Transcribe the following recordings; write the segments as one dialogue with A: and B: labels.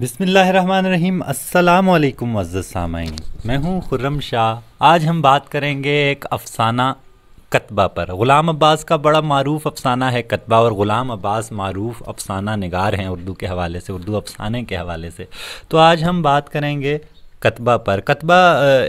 A: बिसमीम् अल्लाम मज़्ज़ मैं हूँ खुर्रम शाह आज हम बात करेंगे एक अफसाना कतबा पर ग़ुलाम अब्बास का बड़ा मरूफ अफसाना है कतबा और ग़ुलाम अब्बास मरूफ अफसाना नगार हैं उर्दू के हवाले से उर्दू अफसाने के हवाले से तो आज हम बात करेंगे कतबा पर कतबा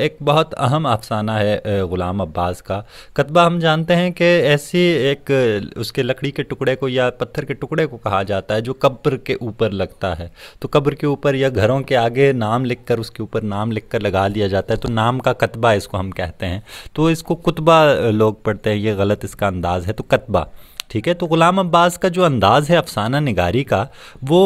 A: एक बहुत अहम अफसाना है ग़ुलाम अब्बास का कतबा हम जानते हैं कि ऐसी एक उसके लकड़ी के टुकड़े को या पत्थर के टुकड़े को कहा जाता है जो कब्र के ऊपर लगता है तो कब्र के ऊपर या घरों के आगे नाम लिख कर उसके ऊपर नाम लिख कर लगा लिया जाता है तो नाम का कतबा इसको हम कहते हैं तो इसको कुतबा लोग पढ़ते हैं ये गलत इसका अंदाज़ है तो कतबा ठीक है तो ग़ुलाम अब्बास का जो अंदाज़ है अफसाना निगारी का वो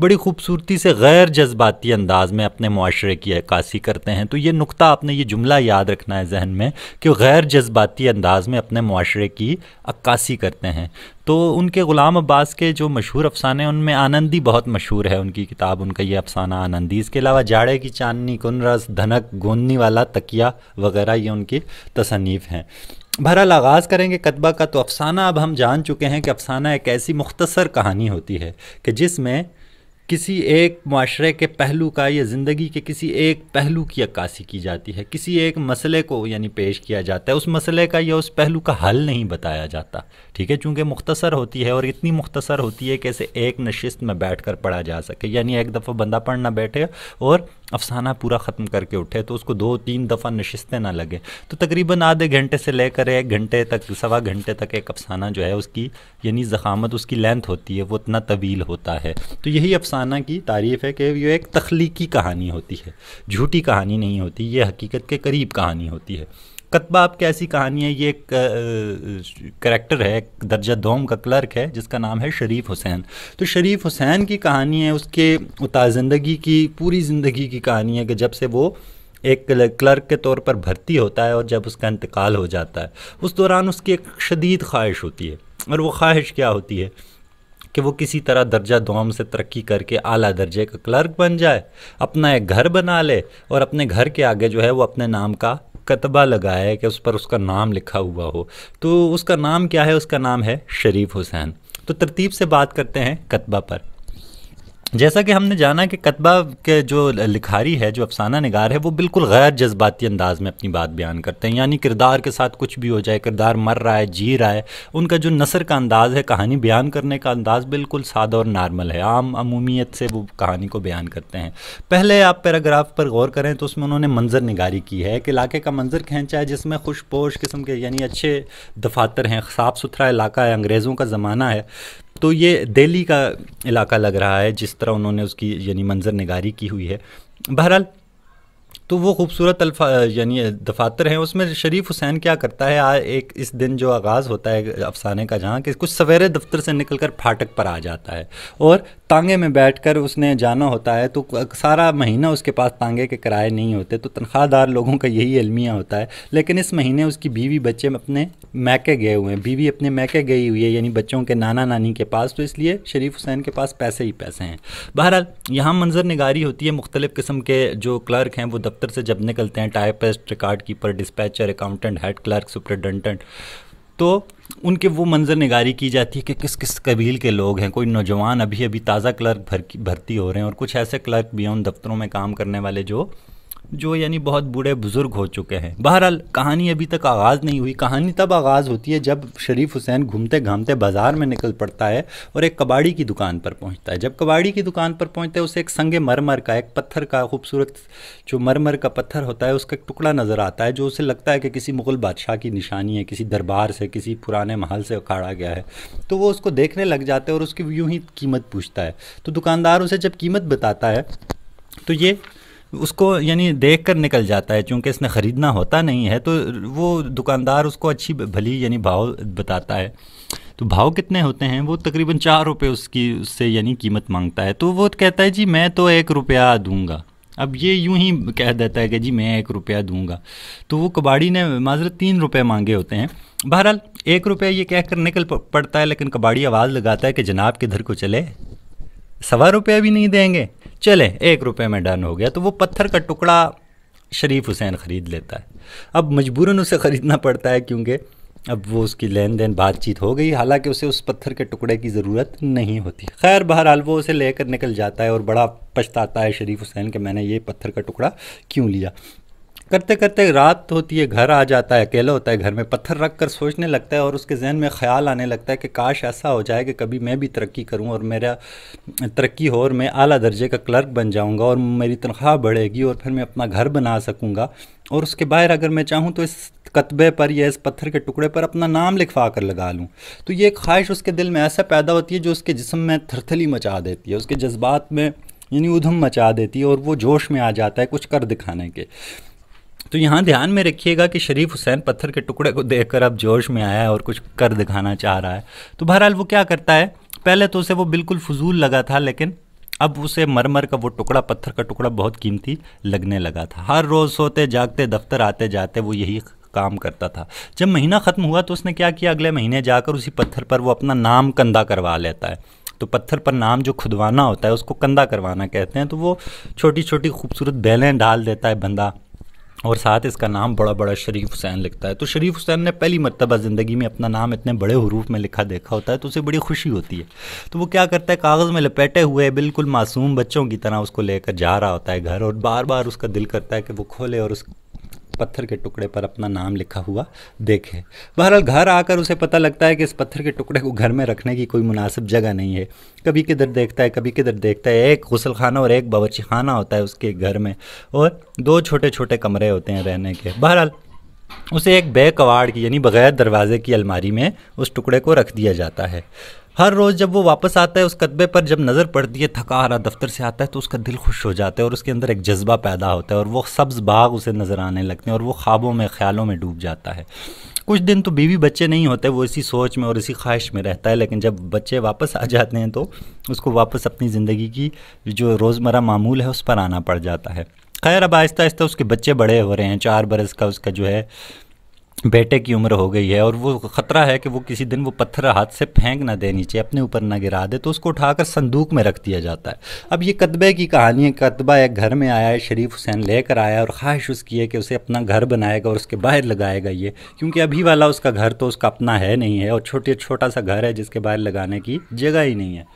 A: बड़ी खूबसूरती से गैर जज्बाती अंदाज में अपने माशरे की अक्सी करते हैं तो ये नुकतः आपने ये जुमला याद रखना है जहन में कि गैर जज्बाती अंदाज में अपने माशरे की अक्सी करते हैं तो उनके ग़ुलाम अब्बास के जो मशहूर अफसाने उनमें आनंदी बहुत मशहूर है उनकी किताब उनका ये अफसाना आनंदी इसके अलावा जाड़े की चांदनी कुनरस धनक गोंदनी वाला तकिया वगैरह ये उनकी तसनीफ़ हैं बहरहाल आगाज़ करेंगे कतबा का तो अफसाना अब हम जान चुके हैं कि अफसाना एक ऐसी मुख्तसर कहानी होती है कि जिसमें किसी एक माशरे के पहलू का या ज़िंदगी के किसी एक पहलू की अक्सी की जाती है किसी एक मसले को यानी पेश किया जाता है उस मसले का या उस पहलू का हल नहीं बताया जाता ठीक है चूँकि मुख्तसर होती है और इतनी मुख्तसर होती है कि ऐसे एक नशस्त में बैठ कर पढ़ा जा सके यानी एक दफ़ा बंदा पढ़ना बैठे और अफसाना पूरा ख़त्म करके उठे तो उसको दो तीन दफ़ा नशस्तें ना लगे तो तकरीबन आधे घंटे से लेकर एक घंटे तक सवा घंटे तक एक अफसाना जो है उसकी यानी ज़खामत उसकी लेंथ होती है वो इतना तवील होता है तो यही अफसाना खाना की तारीफ़ है कि ये एक तख्लीकी कहानी होती है झूठी कहानी नहीं होती ये हकीकत के करीब कहानी होती है कतबा आपकी ऐसी कहानी है ये एक करेक्टर है एक दर्जा दोम का क्लर्क है जिसका नाम है शरीफ हुसैन तो शरीफ हुसैन की कहानी है उसके उतार ज़िंदगी की पूरी ज़िंदगी की कहानी है कि जब से वो एक क्लर्क के तौर पर भर्ती होता है और जब उसका इंतकाल हो जाता है उस दौरान उसकी एक शदीद ख्वाहिश होती है और वो ख्वाहिश क्या होती है कि वो किसी तरह दर्जा दोम से तरक्की करके आला दर्जे का क्लर्क बन जाए अपना एक घर बना ले और अपने घर के आगे जो है वो अपने नाम का कतबा लगाए कि उस पर उसका नाम लिखा हुआ हो तो उसका नाम क्या है उसका नाम है शरीफ हुसैन तो तरतीब से बात करते हैं कतबा पर जैसा कि हमने जाना कि कतबा के जो लिखारी है जो अफसाना नगार है वो बिल्कुल गैर जज्बाती अंदाज में अपनी बात बयान करते हैं यानी किरदार के साथ कुछ भी हो जाए किरदार मर रहा है जी रहा है उनका जो नसर का अंदाज़ है कहानी बयान करने का अंदाज़ बिल्कुल सादा और नॉर्मल है आम अमूमियत से वो कहानी को बयान करते हैं पहले आप पैराग्राफ पर गौर करें तो उसमें उन्होंने मंजर निगारी की है एक इलाके का मंजर खींचा है जिसमें खुशपोश किस्म के यानी अच्छे दफातर हैं साफ़ सुथरा इलाका है अंग्रेज़ों का ज़माना है तो ये दिल्ली का इलाका लग रहा है जिस तरह उन्होंने उसकी यानी मंजर निगारी की हुई है बहरहाल तो वो खूबसूरत यानी दफातर हैं उसमें शरीफ हुसैन क्या करता है आज एक इस दिन जो आगाज़ होता है अफसाने का जहाँ कि कुछ सवेरे दफ्तर से निकल कर फाटक पर आ जाता है और तांगे में बैठकर उसने जाना होता है तो सारा महीना उसके पास तांगे के किराए नहीं होते तो तनख्वाहदार लोगों का यही अलमिया होता है लेकिन इस महीने उसकी बीवी बच्चे अपने मैके गए हुए हैं बीवी अपने मैके गई हुई है यानी बच्चों के नाना नानी के पास तो इसलिए शरीफ हुसैन के पास पैसे ही पैसे हैं बहरहाल यहाँ मंजर निगारी होती है मुख्तलिफ़ किस्म के जो क्लर्क हैं वो दफ्तर से जब निकलते हैं typist record keeper dispatcher accountant head clerk superintendent तो उनके वो मंजर निगारी की जाती है कि किस किस कबील के लोग हैं कोई नौजवान अभी अभी ताज़ा क्लर्क भर भर्ती हो रहे हैं और कुछ ऐसे क्लर्क भी हैं उन दफ्तरों में काम करने वाले जो जो यानी बहुत बूढ़े बुज़ुर्ग हो चुके हैं बहरहाल कहानी अभी तक आगाज़ नहीं हुई कहानी तब आगाज़ होती है जब शरीफ हुसैन घूमते घामते बाज़ार में निकल पड़ता है और एक कबाड़ी की दुकान पर पहुंचता है जब कबाड़ी की दुकान पर पहुंचता है उसे एक संगे मरमर का एक पत्थर का खूबसूरत जो मरमर का पत्थर होता है उसका एक टुकड़ा नज़र आता है जो उसे लगता है कि किसी मुग़ल बादशाह की निशानी है किसी दरबार से किसी पुराने महल से उखाड़ा गया है तो वो उसको देखने लग जाते हैं और उसकी यूँ ही कीमत पूछता है तो दुकानदार उसे जब कीमत बताता है तो ये उसको यानी देख कर निकल जाता है चूँकि इसने ख़रीदना होता नहीं है तो वो दुकानदार उसको अच्छी भली यानी भाव बताता है तो भाव कितने होते हैं वो तकरीबन चार रुपये उसकी उससे यानी कीमत मांगता है तो वो कहता है जी मैं तो एक रुपया दूंगा अब ये यूं ही कह देता है कि जी मैं एक रुपया दूंगा तो वो कबाड़ी ने माजरत तीन रुपये मांगे होते हैं बहरहाल एक रुपया ये कहकर निकल पड़ता है लेकिन कबाड़ी आवाज़ लगाता है कि जनाब किधर को चले सवा रुपया भी नहीं देंगे चले एक रुपये में डन हो गया तो वो पत्थर का टुकड़ा शरीफ हुसैन ख़रीद लेता है अब मजबूरन उसे ख़रीदना पड़ता है क्योंकि अब वो उसकी लेन देन बातचीत हो गई हालांकि उसे उस पत्थर के टुकड़े की ज़रूरत नहीं होती खैर बहरहाल वो उसे लेकर निकल जाता है और बड़ा पछताता है शरीफ हुसैन के मैंने ये पत्थर का टुकड़ा क्यों लिया करते करते रात होती है घर आ जाता है अकेला होता है घर में पत्थर रख कर सोचने लगता है और उसके जहन में ख्याल आने लगता है कि काश ऐसा हो जाए कि कभी मैं भी तरक्की करूं और मेरा तरक्की हो और मैं आला दर्जे का क्लर्क बन जाऊंगा और मेरी तनख्वाह बढ़ेगी और फिर मैं अपना घर बना सकूंगा और उसके बाहर अगर मैं चाहूँ तो इस कतबे पर या इस पत्थर के टुकड़े पर अपना नाम लिखवा कर लगा लूँ तो ये ख्वाहिश उसके दिल में ऐसा पैदा होती है जो उसके जिसम में थरथली मचा देती है उसके जज्बात में यानी उधम मचा देती है और वो जोश में आ जाता है कुछ कर दिखाने के तो यहाँ ध्यान में रखिएगा कि शरीफ हुसैन पत्थर के टुकड़े को देखकर अब जोश में आया है और कुछ कर दिखाना चाह रहा है तो बहरहाल वो क्या करता है पहले तो उसे वो बिल्कुल फजूल लगा था लेकिन अब उसे मरमर का वो टुकड़ा पत्थर का टुकड़ा बहुत कीमती लगने लगा था हर रोज़ सोते जागते दफ्तर आते जाते वो यही काम करता था जब महीना ख़त्म हुआ तो उसने क्या किया अगले महीने जाकर उसी पत्थर पर वो अपना नाम कंधा करवा लेता है तो पत्थर पर नाम जो खुदवाना होता है उसको कंधा करवाना कहते हैं तो वो छोटी छोटी खूबसूरत बैलें डाल देता है बंदा और साथ इसका नाम बड़ा बड़ा शरीफ हुसैन लिखता है तो शरीफ हुसैन ने पहली मरतबा ज़िंदगी में अपना नाम इतने बड़े हरूफ में लिखा देखा होता है तो उसे बड़ी खुशी होती है तो वो क्या करता है कागज़ में लपेटे हुए बिल्कुल मासूम बच्चों की तरह उसको लेकर जा रहा होता है घर और बार बार उसका दिल करता है कि वो खोले और उस पत्थर के टुकड़े पर अपना नाम लिखा हुआ देखे बहरहाल घर आकर उसे पता लगता है कि इस पत्थर के टुकड़े को घर में रखने की कोई मुनासिब जगह नहीं है कभी किधर देखता है कभी किधर देखता है एक गसल खाना और एक बावची खाना होता है उसके घर में और दो छोटे छोटे कमरे होते हैं रहने के बहरहाल उसे एक बेकवाड़ की यानी बगैर दरवाजे की अलमारी में उस टुकड़े को रख दिया जाता है हर रोज़ जब वो वापस आता है उस कदबे पर जब नज़र पड़ती है थका हारा दफ्तर से आता है तो उसका दिल खुश हो जाता है और उसके अंदर एक जज्बा पैदा होता है और वो सब्ज़ बाग उसे नज़र आने लगते हैं और वो ख्वाबों में ख्यालों में डूब जाता है कुछ दिन तो बीवी बच्चे नहीं होते वो इसी सोच में और इसी ख्वाहिश में रहता है लेकिन जब बच्चे वापस आ जाते हैं तो उसको वापस अपनी ज़िंदगी की जो रोज़मर्रा मामूल है उस पर आना पड़ जाता है खैर अब आहिस्ता आहिस्ता उसके बच्चे बड़े हो रहे हैं चार बरस का उसका जो है बेटे की उम्र हो गई है और वो ख़तरा है कि वो किसी दिन वो पत्थर हाथ से फेंक ना दे नीचे अपने ऊपर ना गिरा दे तो उसको उठाकर संदूक में रख दिया जाता है अब ये कतबे की कहानी है कतबा एक घर में आया है शरीफ हुसैन लेकर आया और ख्वाहिश उसकी है कि उसे अपना घर बनाएगा और उसके बाहर लगाएगा ये क्योंकि अभी वाला उसका घर तो उसका अपना है नहीं है और छोटे छोटा सा घर है जिसके बाहर लगाने की जगह ही नहीं है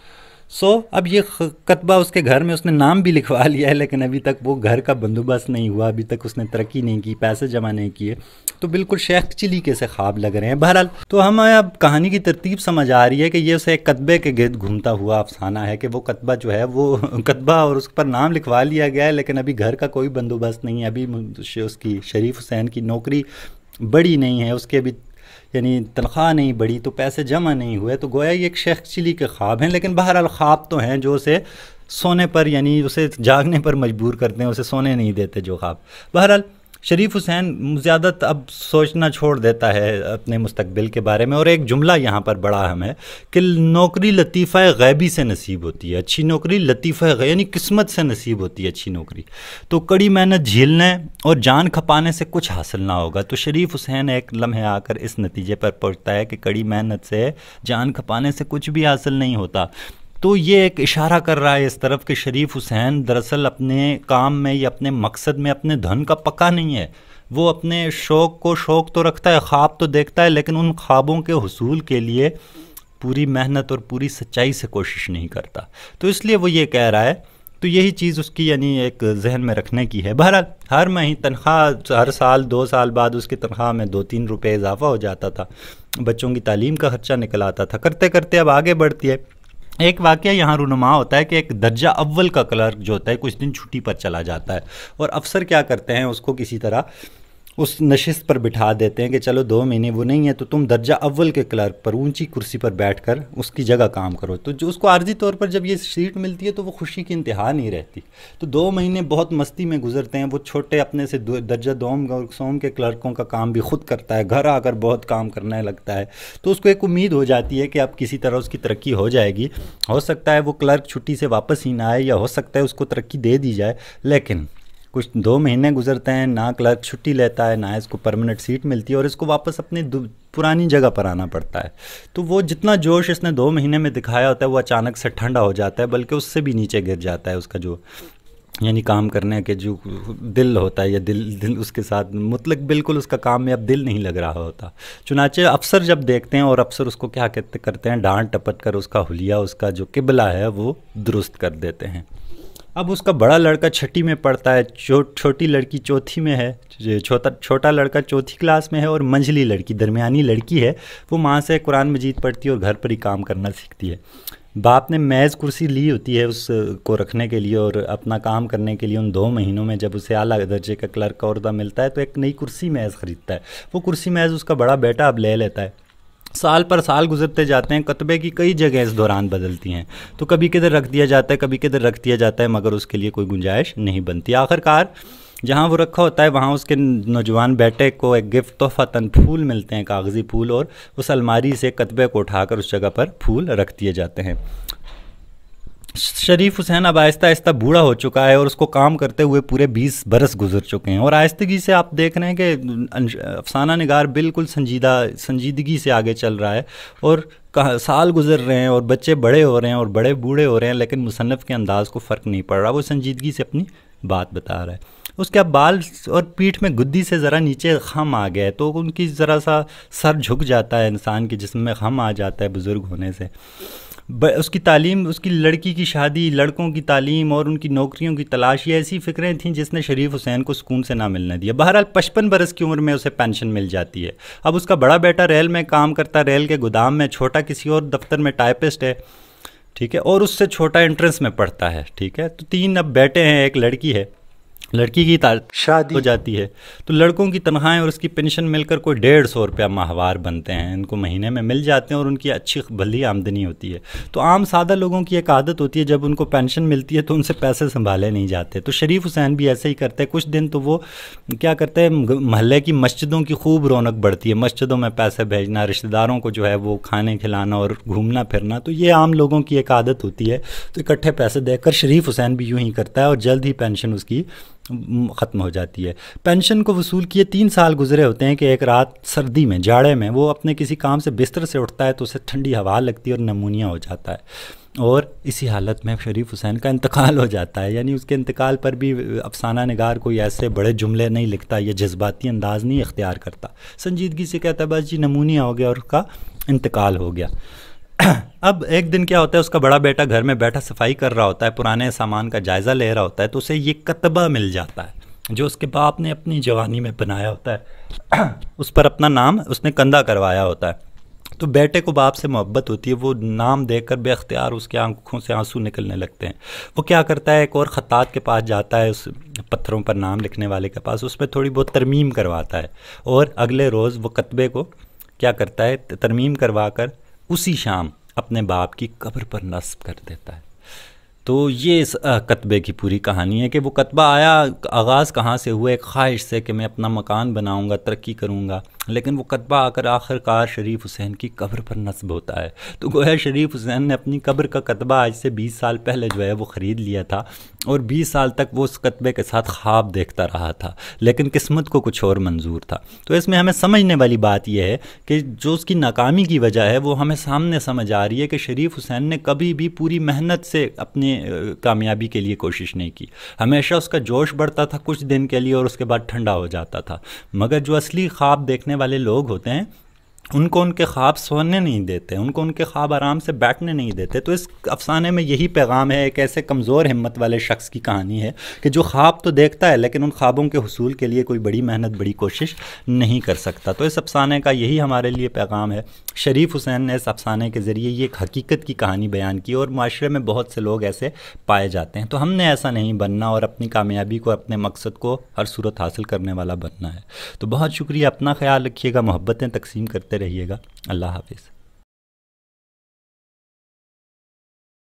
A: सो अब ये कतबा उसके घर में उसने नाम भी लिखवा लिया है लेकिन अभी तक वो घर का बंदोबस्त नहीं हुआ अभी तक उसने तरक्की नहीं की पैसे जमा नहीं किए तो बिल्कुल शेख चिली के से ख्वाब लग रहे हैं बहरहाल तो हमें अब कहानी की तरतीब समझ आ रही है कि ये उसे एक कतबे के गिरद घूमता हुआ अफसाना है कि वो कतबा जो है वो कतबा और उस पर नाम लिखवा लिया गया है लेकिन अभी घर का कोई बंदोबस्त नहीं है अभी उसकी शरीफ हुसैन की नौकरी बड़ी नहीं है उसके अभी यानी तनख्वाह नहीं बढ़ी तो पैसे जमा नहीं हुए तो गोया ये एक शेख चिली के ख्वाब हैं लेकिन बहरहाल ख्वाब तो हैं जो उसे सोने पर यानी उसे जागने पर मजबूर करते हैं उसे सोने नहीं देते जो ख्वाब बहरहाल शरीफ हुसैन ज़्यादा अब सोचना छोड़ देता है अपने मुस्तबिल के बारे में और एक जुमला यहाँ पर बड़ा अहम है कि नौकरी लतीफ़ा गैबी से नसीब होती है अच्छी नौकरी लतीफ़ा यानी किस्मत से नसीब होती है अच्छी नौकरी तो कड़ी मेहनत झीलने और जान खपाने से कुछ हासिल ना होगा तो शरीफ हुसैन एक लम्हे आकर इस नतीजे पर पहुँचता है कि कड़ी मेहनत से जान खपाने से कुछ भी हासिल नहीं होता तो ये एक इशारा कर रहा है इस तरफ कि शरीफ हुसैन दरअसल अपने काम में या अपने मकसद में अपने धन का पक्का नहीं है वो अपने शौक़ को शौक़ तो रखता है ख्वाब तो देखता है लेकिन उन ख्वाबों के हसूल के लिए पूरी मेहनत और पूरी सच्चाई से कोशिश नहीं करता तो इसलिए वो ये कह रहा है तो यही चीज़ उसकी यानी एक जहन में रखने की है बहरहाल हर महीने तनख्वाह हर साल दो साल बाद उसकी तनख्वाह में दो तीन रुपये इजाफा हो जाता था बच्चों की तालीम का खर्चा निकल आता था करते करते अब आगे बढ़ती है एक वाक्य यहाँ रूनुमा होता है कि एक दर्जा अव्वल का क्लर्क जो होता है कुछ दिन छुट्टी पर चला जाता है और अफसर क्या करते हैं उसको किसी तरह उस नशिस्त पर बिठा देते हैं कि चलो दो महीने वो नहीं है तो तुम दर्जा अव्वल के क्लर्क पर ऊंची कुर्सी पर बैठकर उसकी जगह काम करो तो जो उसको आर्जी तौर पर जब ये सीट मिलती है तो वो खुशी की इंतहा नहीं रहती तो दो महीने बहुत मस्ती में गुजरते हैं वो छोटे अपने से दर्जा दोम और सोम के क्लर्कों का काम भी खुद करता है घर आकर बहुत काम करने लगता है तो उसको एक उम्मीद हो जाती है कि अब किसी तरह उसकी तरक्की हो जाएगी हो सकता है वो क्लर्क छुट्टी से वापस ही ना आए या हो सकता है उसको तरक्की दे दी जाए लेकिन कुछ दो महीने गुजरते हैं ना क्लर्क छुट्टी लेता है ना इसको परमानेंट सीट मिलती है और इसको वापस अपने पुरानी जगह पर आना पड़ता है तो वो जितना जोश इसने दो महीने में दिखाया होता है वो अचानक से ठंडा हो जाता है बल्कि उससे भी नीचे गिर जाता है उसका जो यानी काम करने के जो दिल होता है या दिल दिल उसके साथ मतलब बिल्कुल उसका काम में अब दिल नहीं लग रहा होता चुनाचे अफसर जब देखते हैं और अफसर उसको क्या कहते करते हैं डांट टपट कर उसका हुलिया उसका जो किबला है वो दुरुस्त कर देते हैं अब उसका बड़ा लड़का छठी में पढ़ता है छोटी लड़की चौथी में है छोटा छोटा लड़का चौथी क्लास में है और मंझली लड़की दरमियानी लड़की है वो माँ से कुरान मजीद पढ़ती है और घर पर ही काम करना सीखती है बाप ने मेज़ कुर्सी ली होती है उसको रखने के लिए और अपना काम करने के लिए उन दो महीनों में जब उसे अला दर्जे का क्लर्क का मिलता है तो एक नई कुर्सी मेज़ ख़रीदता है वो कुर्सी मेज़ उसका बड़ा बेटा अब ले लेता है साल पर साल गुजरते जाते हैं कतबे की कई जगह इस दौरान बदलती हैं तो कभी किधर रख दिया जाता है कभी किधर रख दिया जाता है मगर उसके लिए कोई गुंजाइश नहीं बनती आखिरकार जहाँ वो रखा होता है वहाँ उसके नौजवान बेटे को एक गिफ्ट तोहफा तन फूल मिलते हैं कागज़ी फूल और उस अलमारी से कतबे को उठाकर उस जगह पर फूल रख दिए जाते हैं शरीफ हुसैन अब आहिस्ता आहिस्ता बूढ़ा हो चुका है और उसको काम करते हुए पूरे बीस बरस गुजर चुके हैं और आहिस्तगी से आप देख रहे हैं कि अफसाना निगार बिल्कुल संजीदा संजीदगी से आगे चल रहा है और कहा साल गुजर रहे हैं और बच्चे बड़े हो रहे हैं और बड़े बूढ़े हो रहे हैं लेकिन मुसनफ़ के अंदाज़ को फ़र्क नहीं पड़ रहा वो संजीदगी से अपनी बात बता रहा है उसके अब बाल और पीठ में गुद्दी से ज़रा नीचे खम आ गया है तो उनकी ज़रा सा सर झुक जाता है इंसान के जिसम में खम आ जाता है बुज़ुर्ग होने से उसकी तालीम उसकी लड़की की शादी लड़कों की तालीम और उनकी नौकरियों की तलाश ये ऐसी फ़िक्रें थीं जिसने शरीफ हुसैन को सुकून से ना मिलने दिया बहरहाल पचपन बरस की उम्र में उसे पेंशन मिल जाती है अब उसका बड़ा बेटा रेल में काम करता रेल के गोदाम में छोटा किसी और दफ्तर में टाइपिस्ट है ठीक है और उससे छोटा एंट्रेंस में पढ़ता है ठीक है तो तीन अब बेटे हैं एक लड़की है लड़की की शादी हो जाती है तो लड़कों की तनख्वाहें और उसकी पेंशन मिलकर कोई डेढ़ सौ रुपया माहवार बनते हैं इनको महीने में मिल जाते हैं और उनकी अच्छी भली आमदनी होती है तो आम सादा लोगों की एक आदत होती है जब उनको पेंशन मिलती है तो उनसे पैसे संभाले नहीं जाते तो शरीफ हुसैन भी ऐसे ही करते हैं कुछ दिन तो वो क्या करते हैं महल्ले की मस्जिदों की खूब रौनक बढ़ती है मस्जिदों में पैसे भेजना रिश्तेदारों को जो है वो खाने खिलाना और घूमना फिरना तो ये आम लोगों की एक आदत होती है तो इकट्ठे पैसे देकर शरीफ हुसैन भी यूँ ही करता है और जल्द ही पेंशन उसकी ख़त्म हो जाती है पेंशन को वसूल किए तीन साल गुजरे होते हैं कि एक रात सर्दी में जाड़े में वो अपने किसी काम से बिस्तर से उठता है तो उसे ठंडी हवा लगती है और नमूनिया हो जाता है और इसी हालत में शरीफ हुसैन का इंतकाल हो जाता है यानी उसके इंतकाल पर भी अफसाना नगार कोई ऐसे बड़े जुमले नहीं लिखता या जज्बाती अंदाज़ नहीं इख्तियार करता संजीदगी से कहता बस जी नमूनिया हो गया और उसका इंतकाल हो गया अब एक दिन क्या होता है उसका बड़ा बेटा घर में बैठा सफाई कर रहा होता है पुराने सामान का जायज़ा ले रहा होता है तो उसे ये कतबा मिल जाता है जो उसके बाप ने अपनी जवानी में बनाया होता है उस पर अपना नाम उसने कंधा करवाया होता है तो बेटे को बाप से मोहब्बत होती है वो नाम कर बेख्तियार उसके आंखों से आंसू निकलने लगते हैं वो क्या करता है एक और ख़तात के पास जाता है उस पत्थरों पर नाम लिखने वाले के पास उस पर थोड़ी बहुत तरमीम करवाता है और अगले रोज़ वो कतबे को क्या करता है तरमीम करवा कर उसी शाम अपने बाप की कब्र पर नस्ब कर देता है तो ये इस कतबे की पूरी कहानी है कि वो कतबा आया आगाज़ कहाँ से हुआ एक ख्वाहिश से कि मैं अपना मकान बनाऊँगा तरक्की करूँगा लेकिन वो कतबा आकर आखिरकार शरीफ हुसैन की कब्र पर नस्ब होता है तो गोया शरीफ हुसैन ने अपनी कब्र का कतबा आज से 20 साल पहले जो है वो ख़रीद लिया था और 20 साल तक वो उस कतबे के साथ ख्वाब देखता रहा था लेकिन किस्मत को कुछ और मंजूर था तो इसमें हमें समझने वाली बात यह है कि जो उसकी नाकामी की वजह है वो हमें सामने समझ आ रही है कि शरीफ हुसैन ने कभी भी पूरी मेहनत से अपने कामयाबी के लिए कोशिश नहीं की हमेशा उसका जोश बढ़ता था कुछ दिन के लिए और उसके बाद ठंडा हो जाता था मगर जो असली ख्वाब देखने वाले लोग होते हैं उनको उनके ख्वाब सोने नहीं देते उनको उनके ख्वाब आराम से बैठने नहीं देते तो इस अफसाने में यही पैगाम है एक ऐसे कमज़ोर हिम्मत वाले शख्स की कहानी है कि जो ख्वाब तो देखता है लेकिन उन ख्वाबों के हसूल के लिए कोई बड़ी मेहनत बड़ी कोशिश नहीं कर सकता तो इस अफसाने का यही हमारे लिए पैगाम है शरीफ हुसैन ने इस अफसाने के ज़रिए ये एक हकीकत की कहानी बयान की और माशरे में बहुत से लोग ऐसे पाए जाते हैं तो हमने ऐसा नहीं बनना और अपनी कामयाबी को अपने मकसद को हर सूरत हासिल करने वाला बनना है तो बहुत शुक्रिया अपना ख्याल रखिएगा मोहब्बतें तकसीम करते रहिएगा अल्लाह हाफिज़